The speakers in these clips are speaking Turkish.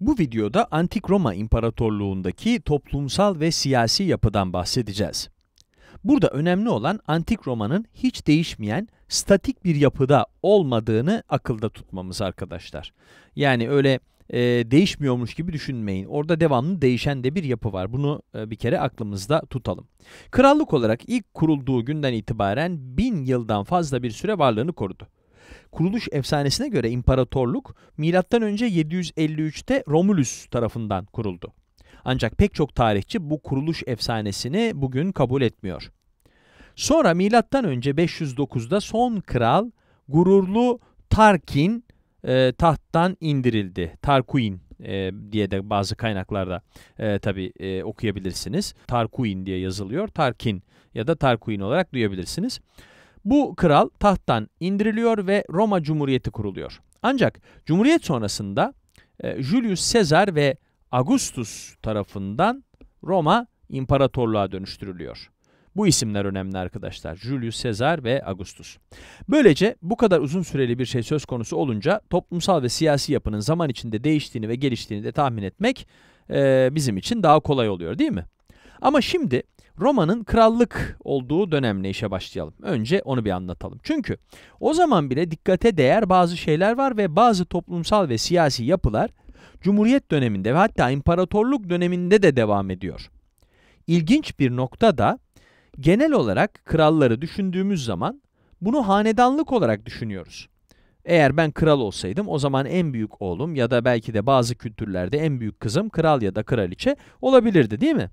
Bu videoda Antik Roma İmparatorluğundaki toplumsal ve siyasi yapıdan bahsedeceğiz. Burada önemli olan Antik Roma'nın hiç değişmeyen, statik bir yapıda olmadığını akılda tutmamız arkadaşlar. Yani öyle e, değişmiyormuş gibi düşünmeyin. Orada devamlı değişen de bir yapı var. Bunu e, bir kere aklımızda tutalım. Krallık olarak ilk kurulduğu günden itibaren bin yıldan fazla bir süre varlığını korudu. Kuruluş efsanesine göre imparatorluk Milattan önce 753'te Romulus tarafından kuruldu. Ancak pek çok tarihçi bu kuruluş efsanesini bugün kabul etmiyor. Sonra Milattan önce 509'da son kral gururlu Tarkin e, tahttan indirildi. Tarquin e, diye de bazı kaynaklarda e, tabi e, okuyabilirsiniz. Tarquin diye yazılıyor. Tarkin ya da Tarquin olarak duyabilirsiniz. Bu kral tahttan indiriliyor ve Roma Cumhuriyeti kuruluyor. Ancak Cumhuriyet sonrasında e, Julius Caesar ve Augustus tarafından Roma imparatorluğa dönüştürülüyor. Bu isimler önemli arkadaşlar. Julius Caesar ve Augustus. Böylece bu kadar uzun süreli bir şey söz konusu olunca toplumsal ve siyasi yapının zaman içinde değiştiğini ve geliştiğini de tahmin etmek e, bizim için daha kolay oluyor değil mi? Ama şimdi Roma'nın krallık olduğu dönemle işe başlayalım. Önce onu bir anlatalım. Çünkü o zaman bile dikkate değer bazı şeyler var ve bazı toplumsal ve siyasi yapılar Cumhuriyet döneminde ve hatta imparatorluk döneminde de devam ediyor. İlginç bir nokta da genel olarak kralları düşündüğümüz zaman bunu hanedanlık olarak düşünüyoruz. Eğer ben kral olsaydım o zaman en büyük oğlum ya da belki de bazı kültürlerde en büyük kızım kral ya da kraliçe olabilirdi değil mi?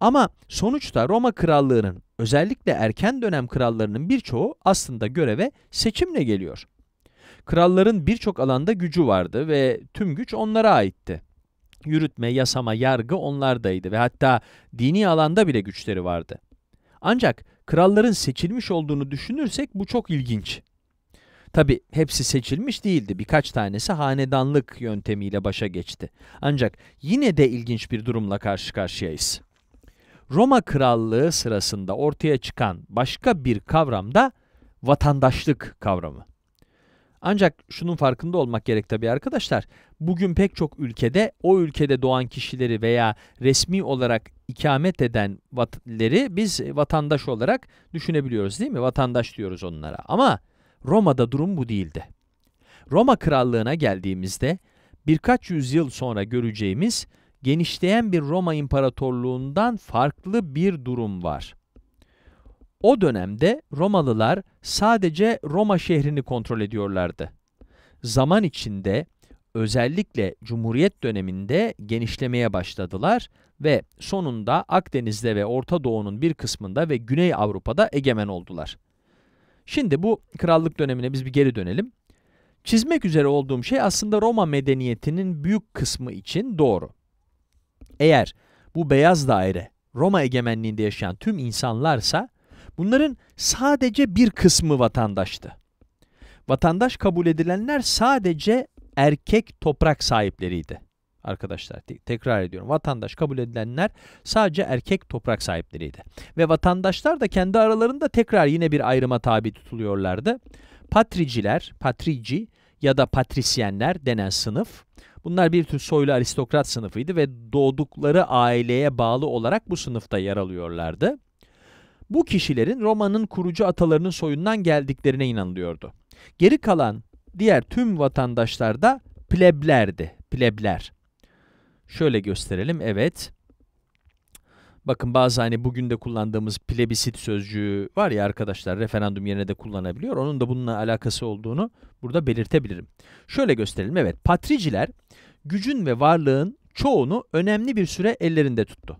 Ama sonuçta Roma krallığının özellikle erken dönem krallarının birçoğu aslında göreve seçimle geliyor. Kralların birçok alanda gücü vardı ve tüm güç onlara aitti. Yürütme, yasama, yargı onlardaydı ve hatta dini alanda bile güçleri vardı. Ancak kralların seçilmiş olduğunu düşünürsek bu çok ilginç. Tabi hepsi seçilmiş değildi. Birkaç tanesi hanedanlık yöntemiyle başa geçti. Ancak yine de ilginç bir durumla karşı karşıyayız. Roma Krallığı sırasında ortaya çıkan başka bir kavram da vatandaşlık kavramı. Ancak şunun farkında olmak gerek tabii arkadaşlar. Bugün pek çok ülkede o ülkede doğan kişileri veya resmi olarak ikamet edenleri biz vatandaş olarak düşünebiliyoruz değil mi? Vatandaş diyoruz onlara. Ama Roma'da durum bu değildi. Roma Krallığı'na geldiğimizde birkaç yüzyıl sonra göreceğimiz genişleyen bir Roma İmparatorluğundan farklı bir durum var. O dönemde Romalılar sadece Roma şehrini kontrol ediyorlardı. Zaman içinde özellikle Cumhuriyet döneminde genişlemeye başladılar ve sonunda Akdeniz'de ve Orta Doğu'nun bir kısmında ve Güney Avrupa'da egemen oldular. Şimdi bu krallık dönemine biz bir geri dönelim. Çizmek üzere olduğum şey aslında Roma medeniyetinin büyük kısmı için doğru. Eğer bu beyaz daire Roma egemenliğinde yaşayan tüm insanlarsa bunların sadece bir kısmı vatandaştı. Vatandaş kabul edilenler sadece erkek toprak sahipleriydi. Arkadaşlar tekrar ediyorum vatandaş kabul edilenler sadece erkek toprak sahipleriydi. Ve vatandaşlar da kendi aralarında tekrar yine bir ayrıma tabi tutuluyorlardı. Patriciler, patrici ya da patrisyenler denen sınıf Bunlar bir tür soylu aristokrat sınıfıydı ve doğdukları aileye bağlı olarak bu sınıfta yer alıyorlardı. Bu kişilerin Roma'nın kurucu atalarının soyundan geldiklerine inanılıyordu. Geri kalan diğer tüm vatandaşlar da pleblerdi. Plebler. Şöyle gösterelim. Evet. Bakın bazı hani bugün de kullandığımız plebisit sözcüğü var ya arkadaşlar referandum yerine de kullanabiliyor. Onun da bununla alakası olduğunu burada belirtebilirim. Şöyle gösterelim. Evet patriciler gücün ve varlığın çoğunu önemli bir süre ellerinde tuttu.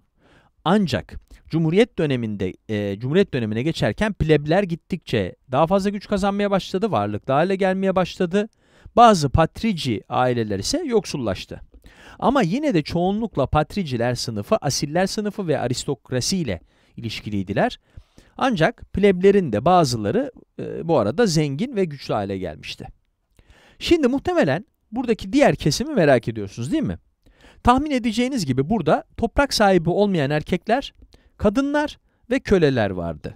Ancak Cumhuriyet döneminde e, Cumhuriyet dönemine geçerken plebler gittikçe daha fazla güç kazanmaya başladı, varlıklı hale gelmeye başladı. Bazı patrici aileler ise yoksullaştı. Ama yine de çoğunlukla patriciler sınıfı asiller sınıfı ve aristokrasi ile ilişkiliydiler. Ancak pleblerin de bazıları e, bu arada zengin ve güçlü hale gelmişti. Şimdi muhtemelen buradaki diğer kesimi merak ediyorsunuz değil mi? Tahmin edeceğiniz gibi burada toprak sahibi olmayan erkekler, kadınlar ve köleler vardı.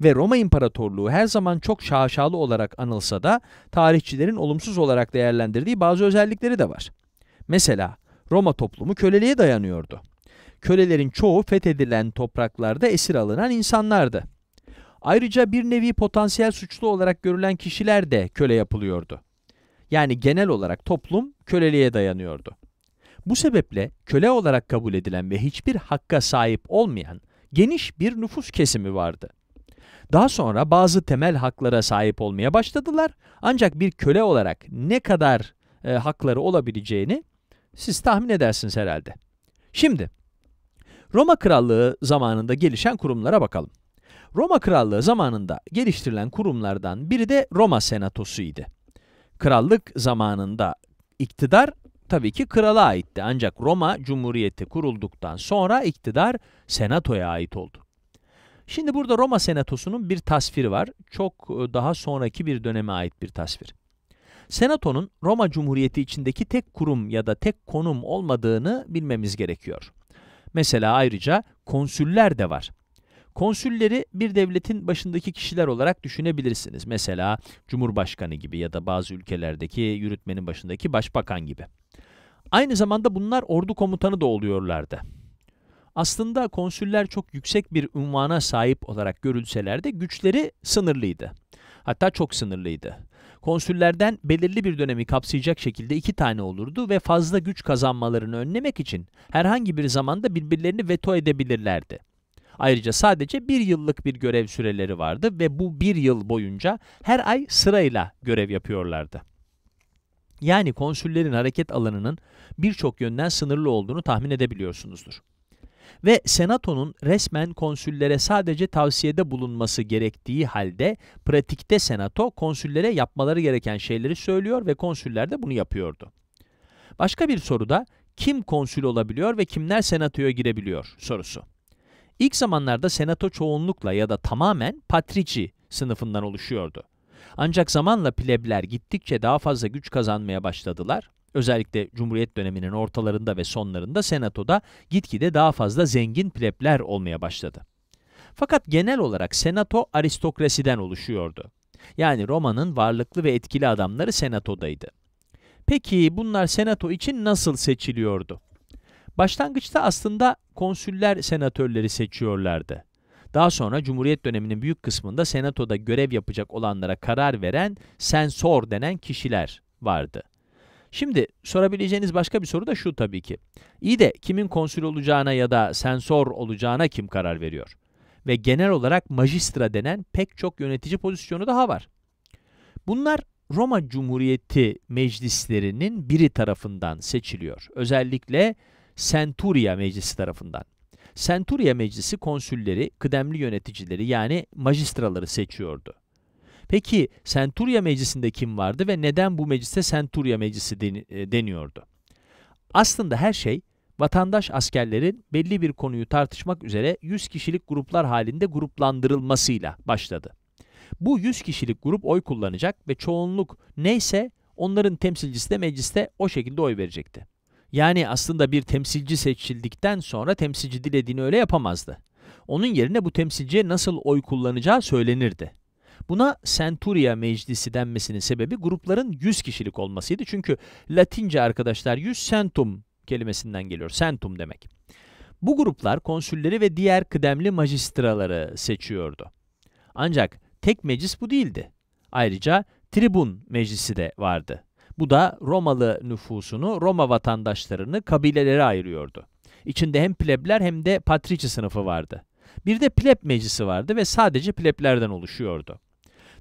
Ve Roma İmparatorluğu her zaman çok şaşalı olarak anılsa da tarihçilerin olumsuz olarak değerlendirdiği bazı özellikleri de var. Mesela Roma toplumu köleliğe dayanıyordu. Kölelerin çoğu fethedilen topraklarda esir alınan insanlardı. Ayrıca bir nevi potansiyel suçlu olarak görülen kişiler de köle yapılıyordu. Yani genel olarak toplum köleliğe dayanıyordu. Bu sebeple köle olarak kabul edilen ve hiçbir hakka sahip olmayan geniş bir nüfus kesimi vardı. Daha sonra bazı temel haklara sahip olmaya başladılar ancak bir köle olarak ne kadar e, hakları olabileceğini siz tahmin edersiniz herhalde. Şimdi Roma Krallığı zamanında gelişen kurumlara bakalım. Roma Krallığı zamanında geliştirilen kurumlardan biri de Roma Senatosu idi. Krallık zamanında iktidar tabii ki krala aitti ancak Roma Cumhuriyeti kurulduktan sonra iktidar senatoya ait oldu. Şimdi burada Roma Senatosu'nun bir tasviri var. Çok e, daha sonraki bir döneme ait bir tasvir. Senato'nun Roma Cumhuriyeti içindeki tek kurum ya da tek konum olmadığını bilmemiz gerekiyor. Mesela ayrıca konsüller de var. Konsülleri bir devletin başındaki kişiler olarak düşünebilirsiniz. Mesela Cumhurbaşkanı gibi ya da bazı ülkelerdeki yürütmenin başındaki başbakan gibi. Aynı zamanda bunlar ordu komutanı da oluyorlardı. Aslında konsüller çok yüksek bir unvana sahip olarak görülseler de güçleri sınırlıydı. Hatta çok sınırlıydı. Konsüllerden belirli bir dönemi kapsayacak şekilde iki tane olurdu ve fazla güç kazanmalarını önlemek için herhangi bir zamanda birbirlerini veto edebilirlerdi. Ayrıca sadece bir yıllık bir görev süreleri vardı ve bu bir yıl boyunca her ay sırayla görev yapıyorlardı. Yani konsüllerin hareket alanının birçok yönden sınırlı olduğunu tahmin edebiliyorsunuzdur ve senatonun resmen konsüllere sadece tavsiyede bulunması gerektiği halde pratikte senato konsüllere yapmaları gereken şeyleri söylüyor ve konsüller de bunu yapıyordu. Başka bir soru da kim konsül olabiliyor ve kimler senatoya girebiliyor sorusu. İlk zamanlarda senato çoğunlukla ya da tamamen patrici sınıfından oluşuyordu. Ancak zamanla plebler gittikçe daha fazla güç kazanmaya başladılar Özellikle Cumhuriyet döneminin ortalarında ve sonlarında Senato'da gitgide daha fazla zengin plebler olmaya başladı. Fakat genel olarak Senato aristokrasiden oluşuyordu. Yani Roma'nın varlıklı ve etkili adamları Senato'daydı. Peki bunlar Senato için nasıl seçiliyordu? Başlangıçta aslında konsüller senatörleri seçiyorlardı. Daha sonra Cumhuriyet döneminin büyük kısmında Senato'da görev yapacak olanlara karar veren sensör denen kişiler vardı. Şimdi sorabileceğiniz başka bir soru da şu tabii ki. İyi de kimin konsül olacağına ya da sensör olacağına kim karar veriyor? Ve genel olarak majistra denen pek çok yönetici pozisyonu daha var. Bunlar Roma Cumhuriyeti meclislerinin biri tarafından seçiliyor. Özellikle Centuria Meclisi tarafından. Centuria Meclisi konsülleri, kıdemli yöneticileri yani majistraları seçiyordu. Peki Senturya Meclisi'nde kim vardı ve neden bu meclise Senturya Meclisi e, deniyordu? Aslında her şey vatandaş askerlerin belli bir konuyu tartışmak üzere 100 kişilik gruplar halinde gruplandırılmasıyla başladı. Bu 100 kişilik grup oy kullanacak ve çoğunluk neyse onların temsilcisi de mecliste o şekilde oy verecekti. Yani aslında bir temsilci seçildikten sonra temsilci dilediğini öyle yapamazdı. Onun yerine bu temsilciye nasıl oy kullanacağı söylenirdi. Buna Centuria Meclisi denmesinin sebebi grupların 100 kişilik olmasıydı. Çünkü Latince arkadaşlar 100 centum kelimesinden geliyor. Centum demek. Bu gruplar konsülleri ve diğer kıdemli majistraları seçiyordu. Ancak tek meclis bu değildi. Ayrıca tribun meclisi de vardı. Bu da Romalı nüfusunu, Roma vatandaşlarını kabilelere ayırıyordu. İçinde hem plebler hem de patrici sınıfı vardı. Bir de pleb meclisi vardı ve sadece pleblerden oluşuyordu.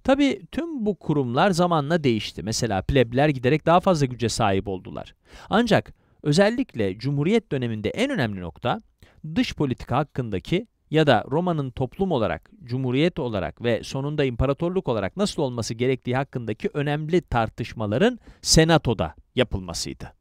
Tabi tüm bu kurumlar zamanla değişti. Mesela plebler giderek daha fazla güce sahip oldular. Ancak özellikle Cumhuriyet döneminde en önemli nokta dış politika hakkındaki ya da Roma'nın toplum olarak, cumhuriyet olarak ve sonunda imparatorluk olarak nasıl olması gerektiği hakkındaki önemli tartışmaların senatoda yapılmasıydı.